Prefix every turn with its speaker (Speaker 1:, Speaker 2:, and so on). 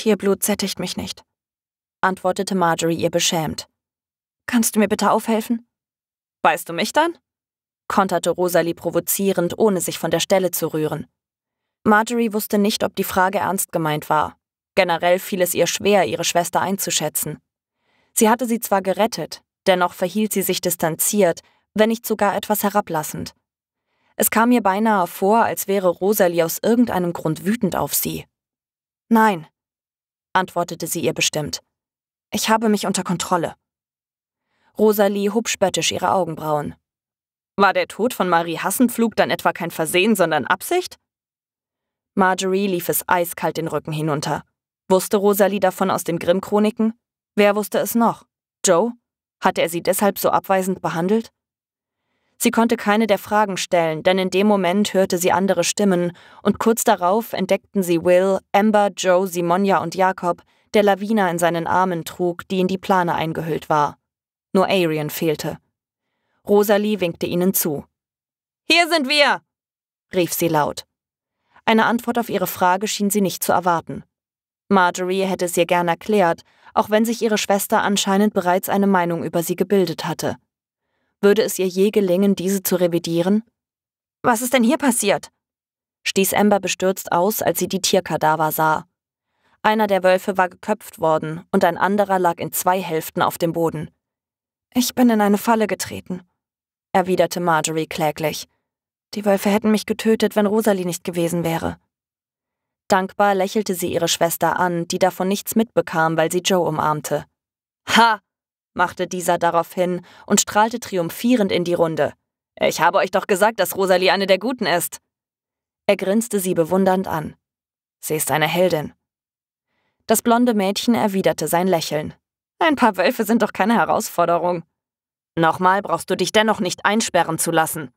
Speaker 1: Tierblut sättigt mich nicht, antwortete Marjorie ihr beschämt. Kannst du mir bitte aufhelfen? Weißt du mich dann? konterte Rosalie provozierend, ohne sich von der Stelle zu rühren. Marjorie wusste nicht, ob die Frage ernst gemeint war. Generell fiel es ihr schwer, ihre Schwester einzuschätzen. Sie hatte sie zwar gerettet, dennoch verhielt sie sich distanziert, wenn nicht sogar etwas herablassend. Es kam ihr beinahe vor, als wäre Rosalie aus irgendeinem Grund wütend auf sie. Nein, antwortete sie ihr bestimmt. Ich habe mich unter Kontrolle. Rosalie hob spöttisch ihre Augenbrauen. War der Tod von Marie Hassenpflug dann etwa kein Versehen, sondern Absicht? Marjorie lief es eiskalt den Rücken hinunter. Wusste Rosalie davon aus den Grimm-Chroniken? Wer wusste es noch? Joe? Hatte er sie deshalb so abweisend behandelt? Sie konnte keine der Fragen stellen, denn in dem Moment hörte sie andere Stimmen, und kurz darauf entdeckten sie Will, Amber, Joe, Simonia und Jakob, der Lawina in seinen Armen trug, die in die Plane eingehüllt war. Nur Arian fehlte. Rosalie winkte ihnen zu. Hier sind wir! rief sie laut. Eine Antwort auf ihre Frage schien sie nicht zu erwarten. Marjorie hätte es ihr gern erklärt, auch wenn sich ihre Schwester anscheinend bereits eine Meinung über sie gebildet hatte. Würde es ihr je gelingen, diese zu revidieren? Was ist denn hier passiert? stieß Amber bestürzt aus, als sie die Tierkadaver sah. Einer der Wölfe war geköpft worden und ein anderer lag in zwei Hälften auf dem Boden. Ich bin in eine Falle getreten, erwiderte Marjorie kläglich. Die Wölfe hätten mich getötet, wenn Rosalie nicht gewesen wäre. Dankbar lächelte sie ihre Schwester an, die davon nichts mitbekam, weil sie Joe umarmte. Ha! machte dieser darauf hin und strahlte triumphierend in die Runde. Ich habe euch doch gesagt, dass Rosalie eine der Guten ist. Er grinste sie bewundernd an. Sie ist eine Heldin. Das blonde Mädchen erwiderte sein Lächeln. Ein paar Wölfe sind doch keine Herausforderung. Nochmal brauchst du dich dennoch nicht einsperren zu lassen.